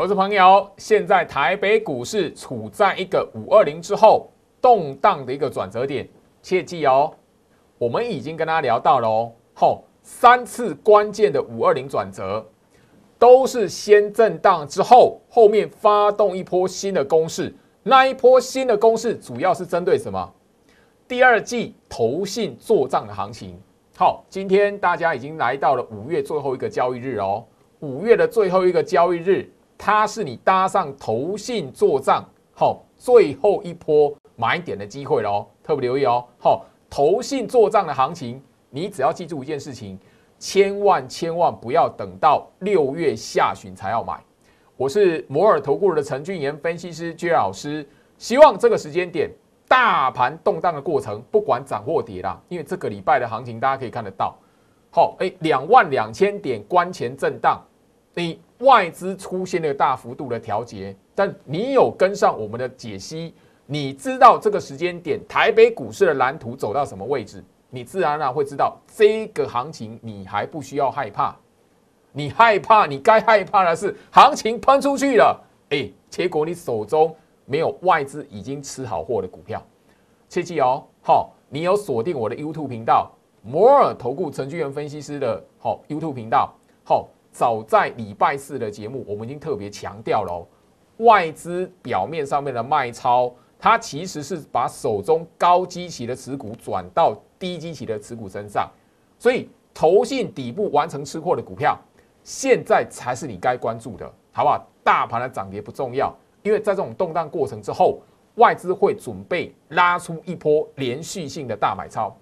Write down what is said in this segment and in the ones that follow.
投资朋友，现在台北股市处在一个五二零之后动荡的一个转折点，切记哦。我们已经跟大家聊到了哦，好，三次关键的五二零转折都是先震荡之后，后面发动一波新的攻势。那一波新的攻势主要是针对什么？第二季投信做账的行情。好，今天大家已经来到了五月最后一个交易日哦，五月的最后一个交易日。它是你搭上投信做账，好最后一波买点的机会喽，特别留意哦。好，投信做账的行情，你只要记住一件事情，千万千万不要等到六月下旬才要买。我是摩尔投顾的陈俊言分析师 J 老师，希望这个时间点大盘动荡的过程，不管涨或跌啦，因为这个礼拜的行情大家可以看得到。好，哎，两万两千点关前震荡，你。外资出现了大幅度的调节，但你有跟上我们的解析，你知道这个时间点台北股市的蓝图走到什么位置，你自然而然会知道这个行情你还不需要害怕，你害怕你该害怕的是行情喷出去了，哎，结果你手中没有外资已经吃好货的股票，切记哦，好，你有锁定我的 YouTube 频道摩尔投顾程序员分析师的好 YouTube 频道，好。早在礼拜四的节目，我们已经特别强调了哦，外资表面上面的卖超，它其实是把手中高积期的持股转到低积期的持股身上，所以投信底部完成吃货的股票，现在才是你该关注的，好不好？大盘的涨跌不重要，因为在这种动荡过程之后，外资会准备拉出一波连续性的大买超。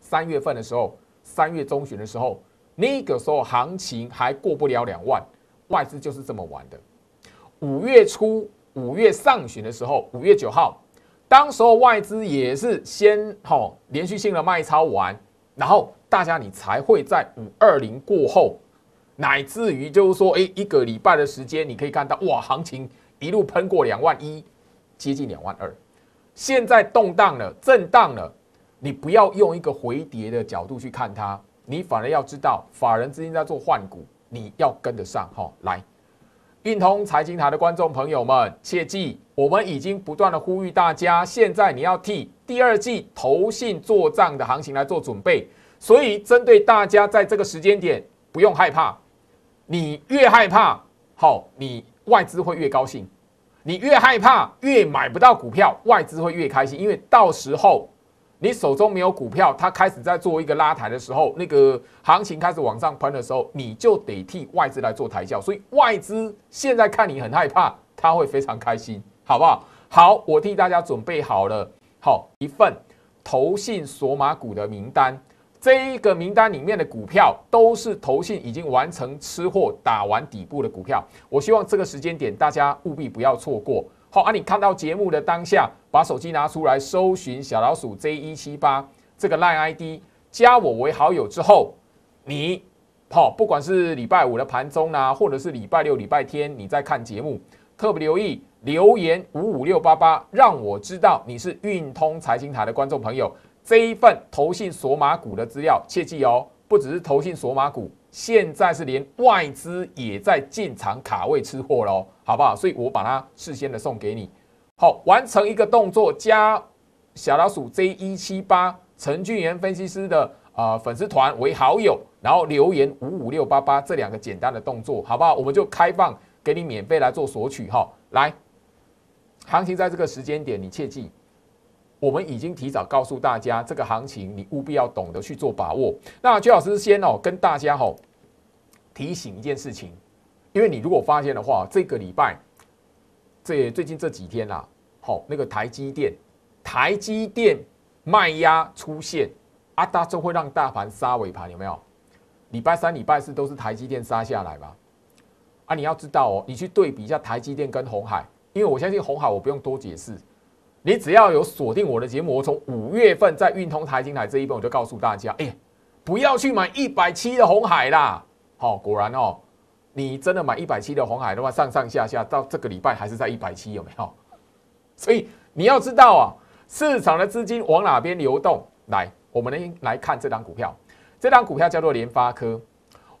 三月份的时候，三月中旬的时候。那个时候行情还过不了两万，外资就是这么玩的。五月初、五月上旬的时候，五月九号，当时候外资也是先哈连续性的卖超完，然后大家你才会在五二零过后，乃至于就是说，哎，一个礼拜的时间，你可以看到哇，行情一路喷过两万一，接近两万二。现在动荡了，震荡了，你不要用一个回跌的角度去看它。你反而要知道，法人资金在做换股，你要跟得上哈。来，运通财经台的观众朋友们，切记，我们已经不断的呼吁大家，现在你要替第二季投信做账的行情来做准备。所以，针对大家在这个时间点，不用害怕，你越害怕，好，你外资会越高兴；你越害怕，越买不到股票，外资会越开心，因为到时候。你手中没有股票，它开始在做一个拉抬的时候，那个行情开始往上喷的时候，你就得替外资来做抬轿。所以外资现在看你很害怕，他会非常开心，好不好？好，我替大家准备好了好一份投信索马股的名单。这一个名单里面的股票都是投信已经完成吃货打完底部的股票。我希望这个时间点大家务必不要错过。啊！你看到节目的当下，把手机拿出来搜寻小老鼠 Z 一七八这个 line ID，加我为好友之后，你好，不管是礼拜五的盘中啊，或者是礼拜六、礼拜天你在看节目，特别留意留言五五六八八，让我知道你是运通财经台的观众朋友。这一份投信索马股的资料，切记哦。不只是投信索马股，现在是连外资也在进场卡位吃货喽，好不好？所以我把它事先的送给你，好，完成一个动作，加小老鼠 J 一七八陈俊元分析师的呃粉丝团为好友，然后留言五五六八八这两个简单的动作，好不好？我们就开放给你免费来做索取哈，来，行情在这个时间点，你切记。我们已经提早告诉大家，这个行情你务必要懂得去做把握。那鞠老师先哦跟大家哦提醒一件事情，因为你如果发现的话，这个礼拜这最近这几天啦，好那个台积电，台积电卖压出现，啊，大就会让大盘杀尾盘，有没有？礼拜三、礼拜四都是台积电杀下来吧？啊，你要知道哦，你去对比一下台积电跟红海，因为我相信红海我不用多解释。你只要有锁定我的节目，我从五月份在运通财经台这一本，我就告诉大家，哎，不要去买一百七的红海啦。好，果然哦，你真的买一百七的红海的话，上上下下到这个礼拜还是在一百七，有没有？所以你要知道啊，市场的资金往哪边流动。来，我们来来看这张股票，这张股票叫做联发科。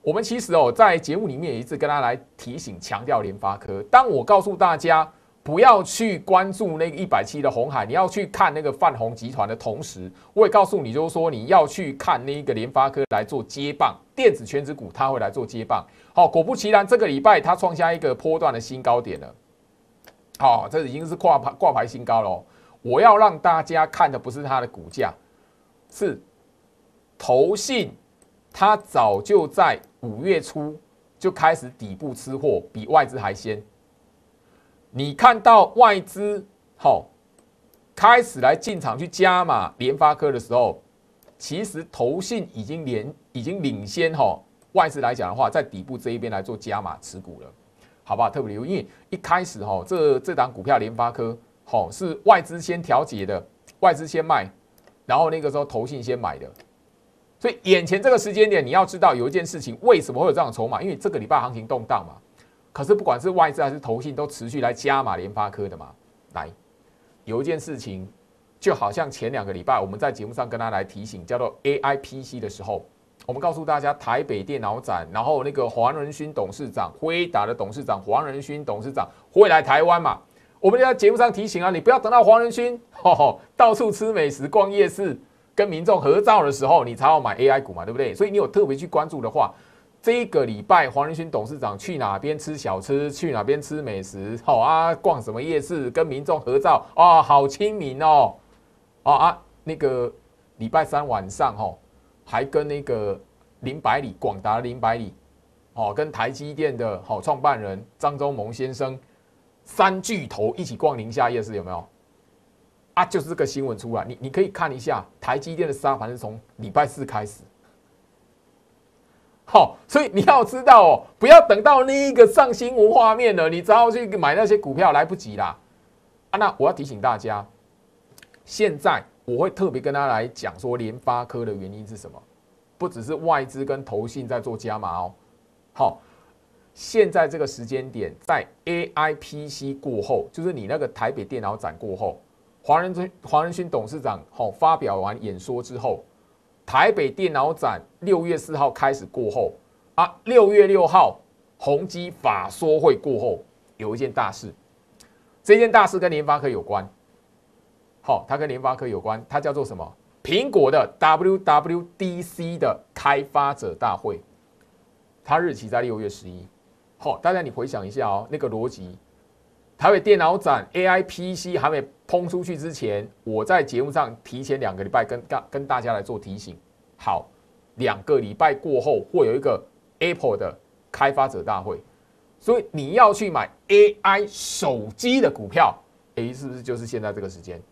我们其实哦，在节目里面也直跟大家来提醒、强调联发科。当我告诉大家。不要去关注那个一百七的红海，你要去看那个泛红集团的同时，我也告诉你，就是说你要去看那个联发科来做接棒电子全值股，它会来做接棒。好，果不其然，这个礼拜它创下一个波段的新高点了。好，这已经是挂牌挂牌新高了。我要让大家看的不是它的股价，是投信，它早就在五月初就开始底部吃货，比外资还先。你看到外资哈开始来进场去加码联发科的时候，其实投信已经连已经领先哈外资来讲的话，在底部这一边来做加码持股了，好不好？特别留意，因为一开始哈这这档股票联发科好是外资先调节的，外资先卖，然后那个时候投信先买的，所以眼前这个时间点你要知道有一件事情，为什么会有这样的筹码？因为这个礼拜行情动荡嘛。可是不管是外资还是投信都持续来加码联发科的嘛，来，有一件事情，就好像前两个礼拜我们在节目上跟他来提醒，叫做 AIPC 的时候，我们告诉大家台北电脑展，然后那个黄仁勋董事长，辉达的董事长黄仁勋董事长会来台湾嘛，我们在节目上提醒啊，你不要等到黄仁勋 到处吃美食、逛夜市、跟民众合照的时候，你才要买 AI 股嘛，对不对？所以你有特别去关注的话。这一个礼拜，黄仁勋董事长去哪边吃小吃，去哪边吃美食，好啊，逛什么夜市，跟民众合照，啊，好亲民哦，啊啊，那个礼拜三晚上，哦，还跟那个林百里、广达林百里，哦，跟台积电的好创办人张忠谋先生，三巨头一起逛宁夏夜市，有没有？啊，就是这个新闻出来，你你可以看一下台积电的沙盘是从礼拜四开始。好，所以你要知道哦，不要等到那一个上新闻画面了，你只好去买那些股票，来不及啦。啊，那我要提醒大家，现在我会特别跟他来讲说联发科的原因是什么，不只是外资跟投信在做加码哦。好，现在这个时间点，在 AIPC 过后，就是你那个台北电脑展过后，华人华人勋董事长好发表完演说之后。台北电脑展六月四号开始过后啊，六月六号宏基法说会过后，有一件大事，这件大事跟联发科有关。好，它跟联发科有关，它叫做什么？苹果的 WWDC 的开发者大会，它日期在六月十一。好，大家你回想一下哦，那个逻辑。台北电脑展 AIPC 还没通出去之前，我在节目上提前两个礼拜跟大跟大家来做提醒。好，两个礼拜过后会有一个 Apple 的开发者大会，所以你要去买 AI 手机的股票，哎，是不是就是现在这个时间？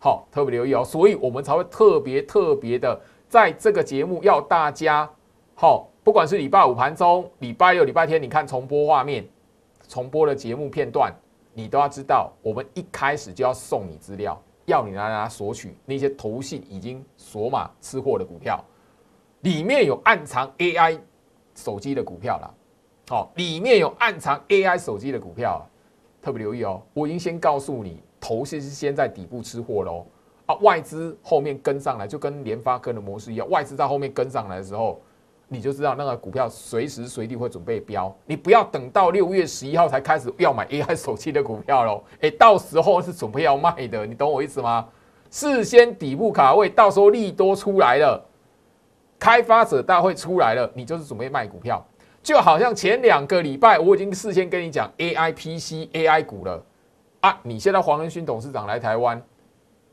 好，特别留意哦，所以我们才会特别特别的在这个节目要大家好，不管是礼拜五盘中、礼拜六、礼拜天，你看重播画面。重播的节目片段，你都要知道。我们一开始就要送你资料，要你来索取那些投信已经锁码吃货的股票，里面有暗藏 AI 手机的股票啦。好，里面有暗藏 AI 手机的股票，特别留意哦。我已经先告诉你，头信是先在底部吃货喽啊，外资后面跟上来，就跟联发科的模式一样，外资在后面跟上来的时候。你就知道那个股票随时随地会准备飙，你不要等到六月十一号才开始要买 AI 手机的股票喽。哎，到时候是准备要卖的，你懂我意思吗？事先底部卡位，到时候利多出来了，开发者大会出来了，你就是准备卖股票。就好像前两个礼拜我已经事先跟你讲 AI PC AI 股了啊，你现在黄仁勋董事长来台湾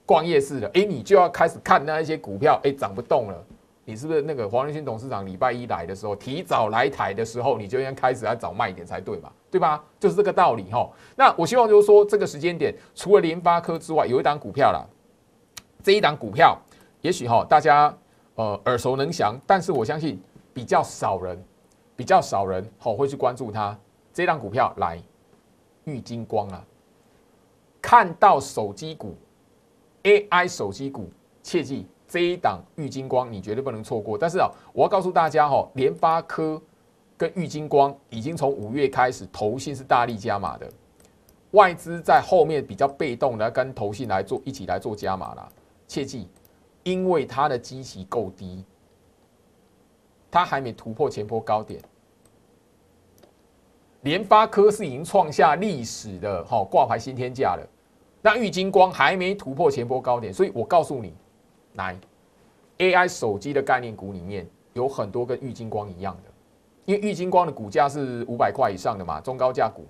逛夜市了，哎，你就要开始看那一些股票，哎，涨不动了。你是不是那个黄仁勋董事长？礼拜一来的时候，提早来台的时候，你就应该开始要找卖点才对嘛，对吧？就是这个道理哈。那我希望就是说，这个时间点，除了联发科之外，有一档股票啦。这一档股票，也许哈大家呃耳熟能详，但是我相信比较少人，比较少人好会去关注它。这档股票来玉金光啊，看到手机股、AI 手机股，切记。这一档玉金光，你绝对不能错过。但是啊，我要告诉大家哈，联发科跟玉金光已经从五月开始，投信是大力加码的，外资在后面比较被动的跟投信来做一起来做加码了。切记，因为它的基期够低，它还没突破前波高点。联发科是已经创下历史的哈挂牌新天价了，那玉金光还没突破前波高点，所以我告诉你。来，AI 手机的概念股里面有很多跟玉金光一样的，因为玉金光的股价是五百块以上的嘛，中高价股，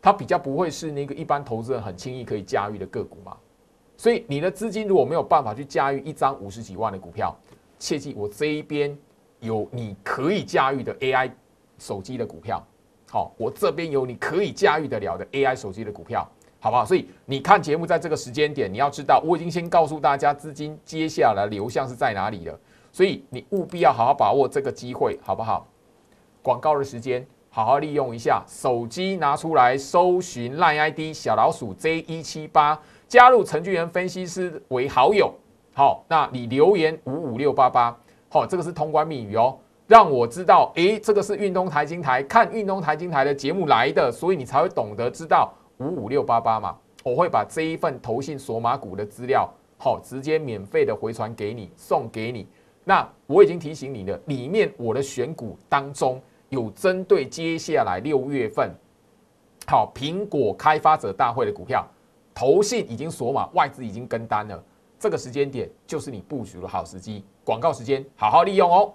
它比较不会是那个一般投资人很轻易可以驾驭的个股嘛。所以你的资金如果没有办法去驾驭一张五十几万的股票，切记我这一边有你可以驾驭的 AI 手机的股票，好，我这边有你可以驾驭得了的 AI 手机的股票。好不好？所以你看节目，在这个时间点，你要知道，我已经先告诉大家资金接下来流向是在哪里了，所以你务必要好好把握这个机会，好不好？广告的时间，好好利用一下，手机拿出来搜寻 l ID 小老鼠 J 一七八，加入程序员分析师为好友。好，那你留言五五六八八，好，这个是通关密语哦，让我知道，诶，这个是运动台金台看运动台金台的节目来的，所以你才会懂得知道。五五六八八嘛，我会把这一份投信索马股的资料，好，直接免费的回传给你，送给你。那我已经提醒你了，里面我的选股当中有针对接下来六月份，好，苹果开发者大会的股票，投信已经索马，外资已经跟单了，这个时间点就是你布局的好时机。广告时间，好好利用哦。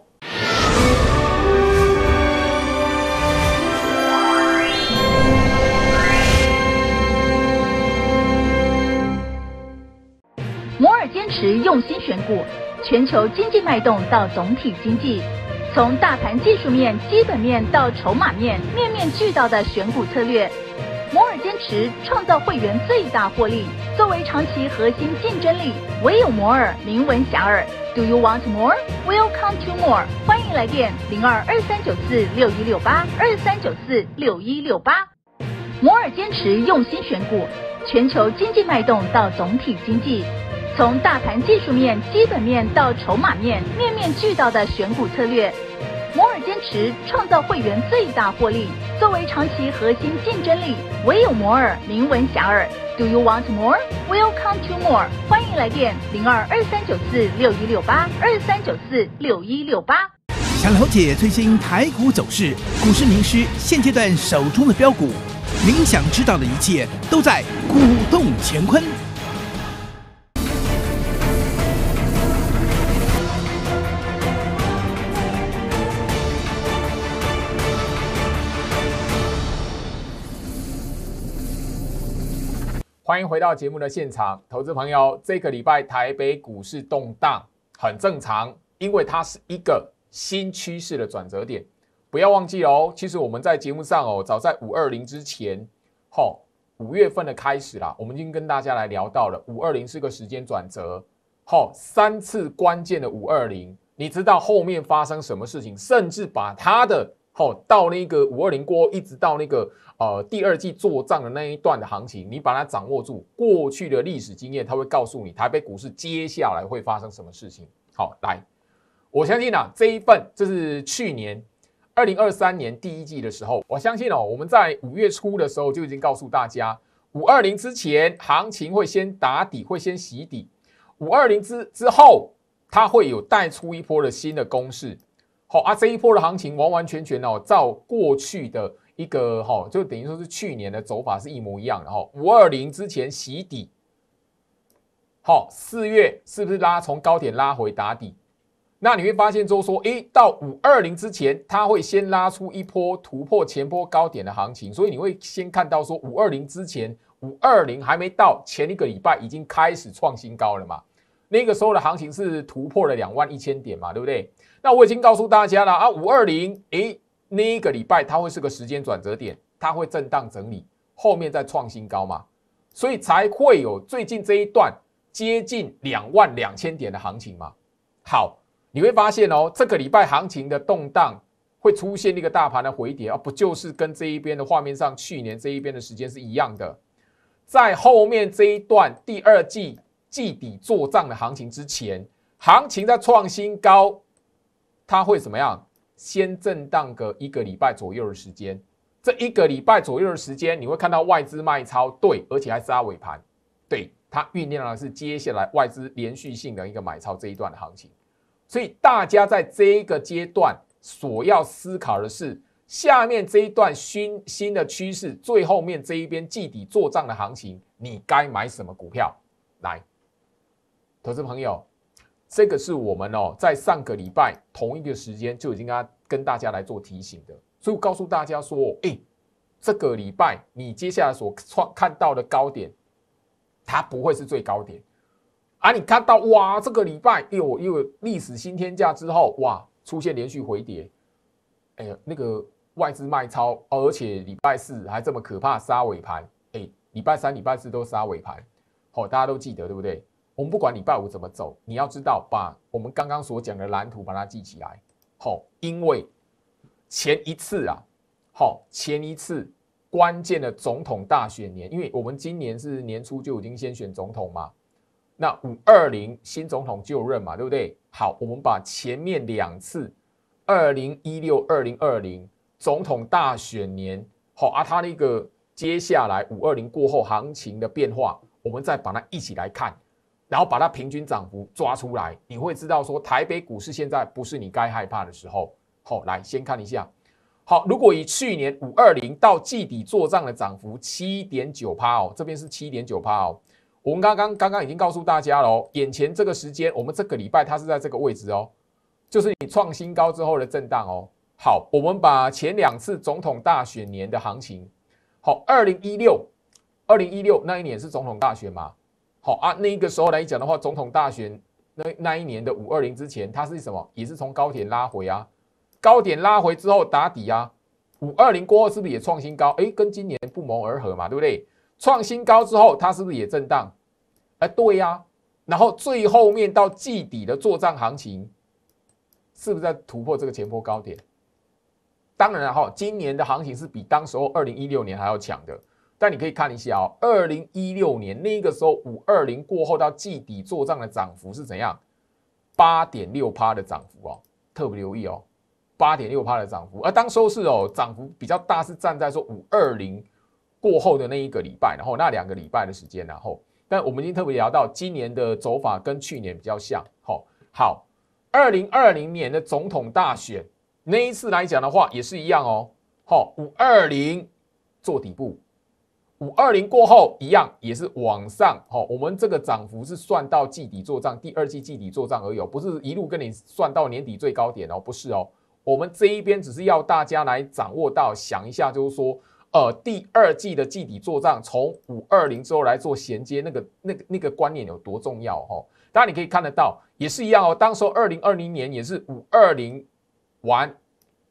持用心选股，全球经济脉动到总体经济，从大盘技术面、基本面到筹码面，面面俱到的选股策略。摩尔坚持创造会员最大获利，作为长期核心竞争力，唯有摩尔名闻遐迩。Do you want more? Welcome to more。欢迎来电零二二三九四六一六八二三九四六一六八。摩尔坚持用心选股，全球经济脉动到总体经济。从大盘技术面、基本面到筹码面，面面俱到的选股策略，摩尔坚持创造会员最大获利，作为长期核心竞争力，唯有摩尔名闻遐迩。Do you want more? Welcome to more。欢迎来电零二二三九四六一六八二三九四六一六八。想了解最新台股走势、股市名师现阶段手中的标股，您想知道的一切都在《股动乾坤》。欢迎回到节目的现场，投资朋友，这个礼拜台北股市动荡很正常，因为它是一个新趋势的转折点。不要忘记哦，其实我们在节目上哦，早在五二零之前，好五月份的开始啦，我们已经跟大家来聊到了五二零是个时间转折，好三次关键的五二零，你知道后面发生什么事情，甚至把它的好到那个五二零过后，一直到那个。呃，第二季做账的那一段的行情，你把它掌握住，过去的历史经验，它会告诉你台北股市接下来会发生什么事情。好，来，我相信啊，这一份就是去年二零二三年第一季的时候，我相信哦，我们在五月初的时候就已经告诉大家，五二零之前行情会先打底，会先洗底，五二零之之后，它会有带出一波的新的攻势。好啊，这一波的行情完完全全哦，照过去的。一个哈，就等于说是去年的走法是一模一样的哈。五二零之前洗底，好，四月是不是拉从高点拉回打底？那你会发现说，诶，到五二零之前，它会先拉出一波突破前波高点的行情，所以你会先看到说，五二零之前，五二零还没到前一个礼拜已经开始创新高了嘛？那个时候的行情是突破了两万一千点嘛，对不对？那我已经告诉大家了啊，五二零，诶，那一个礼拜，它会是个时间转折点，它会震荡整理，后面再创新高嘛，所以才会有最近这一段接近两万两千点的行情嘛。好，你会发现哦，这个礼拜行情的动荡会出现一个大盘的回跌啊，不就是跟这一边的画面上去年这一边的时间是一样的，在后面这一段第二季季底做账的行情之前，行情在创新高，它会怎么样？先震荡个一个礼拜左右的时间，这一个礼拜左右的时间，你会看到外资卖超，对，而且还是尾盘，对，它酝酿的是接下来外资连续性的一个买超这一段的行情，所以大家在这一个阶段所要思考的是，下面这一段新新的趋势最后面这一边季底做账的行情，你该买什么股票？来，投资朋友。这个是我们哦，在上个礼拜同一个时间就已经跟跟大家来做提醒的，所我告诉大家说，哎，这个礼拜你接下来所创看到的高点，它不会是最高点啊！你看到哇，这个礼拜又又历史新天价之后，哇，出现连续回跌，哎，呀，那个外资卖超，而且礼拜四还这么可怕杀尾盘，哎，礼拜三、礼拜四都杀尾盘，好，大家都记得对不对？我们不管礼拜五怎么走，你要知道把我们刚刚所讲的蓝图把它记起来，好，因为前一次啊，好前一次关键的总统大选年，因为我们今年是年初就已经先选总统嘛，那五二零新总统就任嘛，对不对？好，我们把前面两次二零一六、二零二零总统大选年，好啊，它那个接下来五二零过后行情的变化，我们再把它一起来看。然后把它平均涨幅抓出来，你会知道说台北股市现在不是你该害怕的时候。好，来先看一下。好，如果以去年五二零到季底做账的涨幅七点九趴哦，这边是七点九趴哦。我们刚刚刚刚已经告诉大家喽，眼前这个时间，我们这个礼拜它是在这个位置哦，就是你创新高之后的震荡哦。好，我们把前两次总统大选年的行情，好，二零一六，二零一六那一年是总统大选嘛，好啊，那个时候来讲的话，总统大选那那一年的五二零之前，它是什么？也是从高点拉回啊，高点拉回之后打底啊。五二零过后是不是也创新高？哎，跟今年不谋而合嘛，对不对？创新高之后，它是不是也震荡？哎，对呀。然后最后面到季底的作战行情，是不是在突破这个前波高点？当然哈，今年的行情是比当时候二零一六年还要强的。但你可以看一下啊，二零一六年那个时候五二零过后到季底做账的涨幅是怎样？八点六趴的涨幅哦，特别留意哦，八点六趴的涨幅。而当时候是哦，涨幅比较大，是站在说五二零过后的那一个礼拜，然后那两个礼拜的时间，然后但我们已经特别聊到今年的走法跟去年比较像哦。好，二零二零年的总统大选那一次来讲的话，也是一样哦。好，五二零做底部。五二零过后一样也是往上，哦，我们这个涨幅是算到季底做账，第二季季底做账而有，不是一路跟你算到年底最高点哦，不是哦，我们这一边只是要大家来掌握到，想一下就是说，呃，第二季的季底做账从五二零之后来做衔接，那个那个那个观念有多重要哈，当然你可以看得到，也是一样哦，当时候二零二零年也是五二零完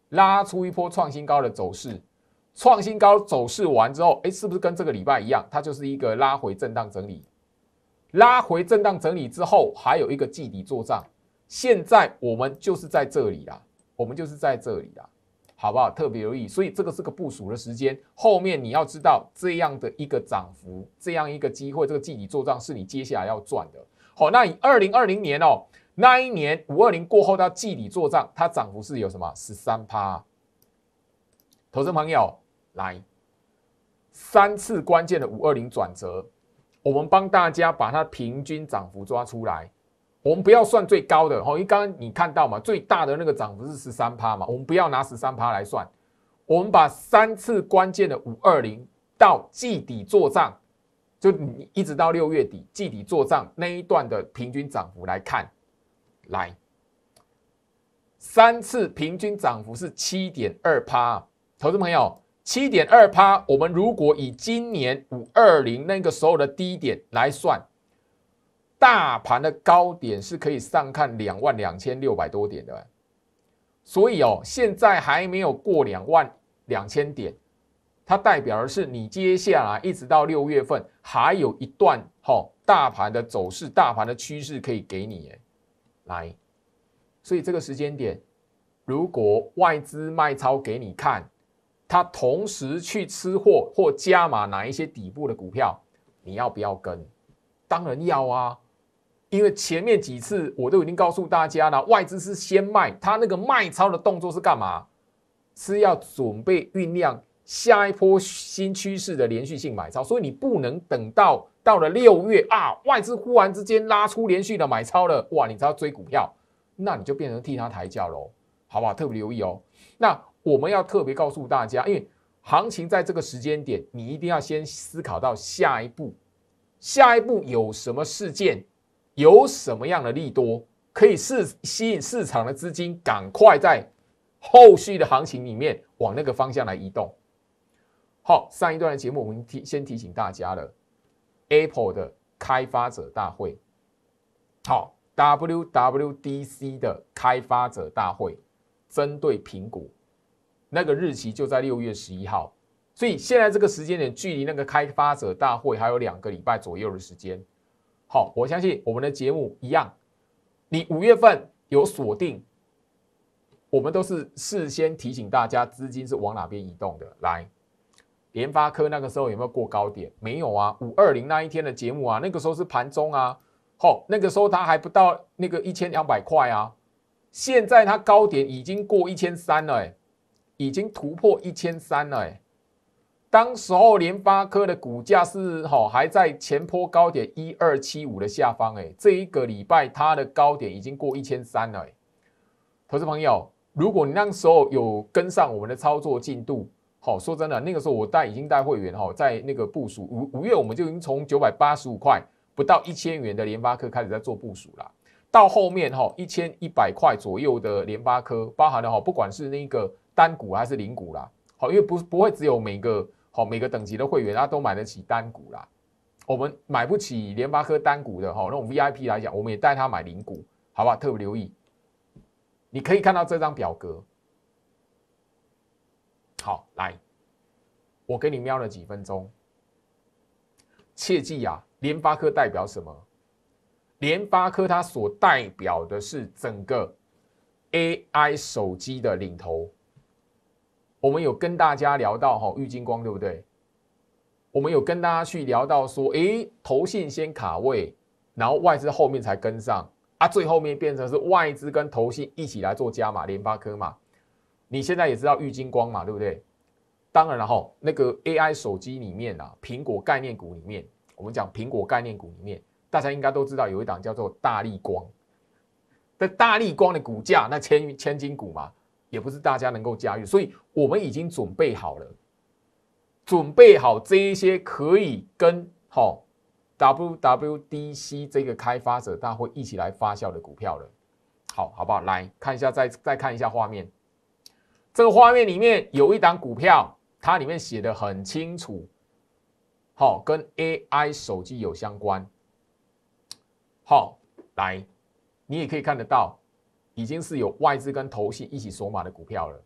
拉出一波创新高的走势。创新高走势完之后，哎，是不是跟这个礼拜一样？它就是一个拉回震荡整理，拉回震荡整理之后，还有一个季底做账。现在我们就是在这里啦，我们就是在这里啦，好不好？特别留意，所以这个是个部署的时间。后面你要知道这样的一个涨幅，这样一个机会，这个季底做账是你接下来要赚的。好，那你二零二零年哦，那一年五二零过后到季底做账，它涨幅是有什么十三趴？投资朋友。来三次关键的五二零转折，我们帮大家把它平均涨幅抓出来。我们不要算最高的哦，因为刚刚你看到嘛，最大的那个涨幅是十三趴嘛，我们不要拿十三趴来算。我们把三次关键的五二零到季底做账，就一直到六月底季底做账那一段的平均涨幅来看，来三次平均涨幅是七点二趴，投资朋友。七点二趴，我们如果以今年五二零那个时候的低点来算，大盘的高点是可以上看两万两千六百多点的。所以哦，现在还没有过两万两千点，它代表的是你接下来一直到六月份还有一段哈大盘的走势、大盘的趋势可以给你哎来。所以这个时间点，如果外资卖超给你看。他同时去吃货或加码哪一些底部的股票，你要不要跟？当然要啊，因为前面几次我都已经告诉大家了，外资是先卖，他那个卖超的动作是干嘛？是要准备酝酿下一波新趋势的连续性买超，所以你不能等到到了六月啊，外资忽然之间拉出连续的买超了，哇，你知道追股票，那你就变成替他抬轿喽，好不好？特别留意哦，那。我们要特别告诉大家，因为行情在这个时间点，你一定要先思考到下一步，下一步有什么事件，有什么样的利多，可以是吸引市场的资金，赶快在后续的行情里面往那个方向来移动。好，上一段的节目我们提先提醒大家了，Apple 的开发者大会，好，WWDC 的开发者大会，针对苹果。那个日期就在六月十一号，所以现在这个时间点距离那个开发者大会还有两个礼拜左右的时间。好，我相信我们的节目一样，你五月份有锁定，我们都是事先提醒大家资金是往哪边移动的。来，联发科那个时候有没有过高点？没有啊，五二零那一天的节目啊，那个时候是盘中啊，好，那个时候它还不到那个一千两百块啊，现在它高点已经过一千三了，哎。已经突破一千三了哎，当时候联发科的股价是好还在前坡高点一二七五的下方哎，这一个礼拜它的高点已经过一千三了哎，投资朋友，如果你那时候有跟上我们的操作进度，好说真的，那个时候我带已经带会员哈，在那个部署五五月我们就已经从九百八十五块不到一千元的联发科开始在做部署了，到后面哈一千一百块左右的联发科包含了哈，不管是那个。单股还是零股啦？好，因为不不会只有每个好每个等级的会员他都买得起单股啦。我们买不起联发科单股的哈，那种 VIP 来讲，我们也带他买零股，好好？特别留意，你可以看到这张表格。好，来，我给你瞄了几分钟。切记啊，联发科代表什么？联发科它所代表的是整个 AI 手机的领头。我们有跟大家聊到哈玉金光对不对？我们有跟大家去聊到说，诶，头信先卡位，然后外资后面才跟上啊，最后面变成是外资跟投信一起来做加码联发科嘛。你现在也知道玉金光嘛，对不对？当然了哈，那个 AI 手机里面啊，苹果概念股里面，我们讲苹果概念股里面，大家应该都知道有一档叫做大力光。这大力光的股价，那千千金股嘛。也不是大家能够驾驭，所以我们已经准备好了，准备好这一些可以跟好 WWDC 这个开发者大会一起来发酵的股票了，好好不好？来看一下，再再看一下画面，这个画面里面有一档股票，它里面写的很清楚，好，跟 AI 手机有相关，好，来，你也可以看得到。已经是有外资跟投信一起锁码的股票了，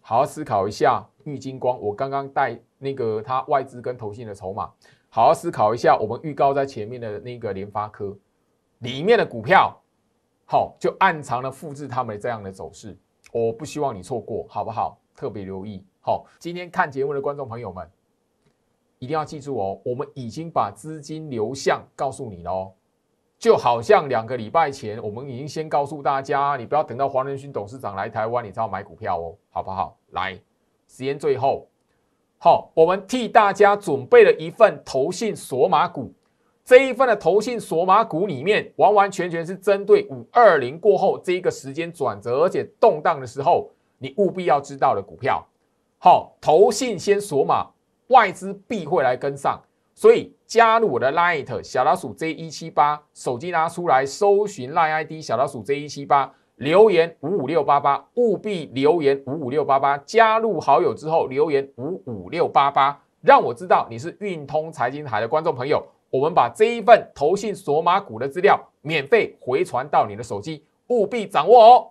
好好思考一下。玉金光，我刚刚带那个它外资跟投信的筹码，好好思考一下。我们预告在前面的那个联发科里面的股票，好，就暗藏了复制他们这样的走势。我不希望你错过，好不好？特别留意。好，今天看节目的观众朋友们，一定要记住哦，我们已经把资金流向告诉你了哦。就好像两个礼拜前，我们已经先告诉大家，你不要等到黄仁勋董事长来台湾，你才要买股票哦，好不好？来，时间最后，好，我们替大家准备了一份投信索马股，这一份的投信索马股里面，完完全全是针对五二零过后这一个时间转折，而且动荡的时候，你务必要知道的股票。好，投信先索马，外资必会来跟上，所以。加入我的 l i t 小老鼠 J 一七八，手机拿出来搜寻 Lite ID 小老鼠 J 一七八，留言五五六八八，务必留言五五六八八。加入好友之后留言五五六八八，让我知道你是运通财经台的观众朋友。我们把这一份投信索马股的资料免费回传到你的手机，务必掌握哦。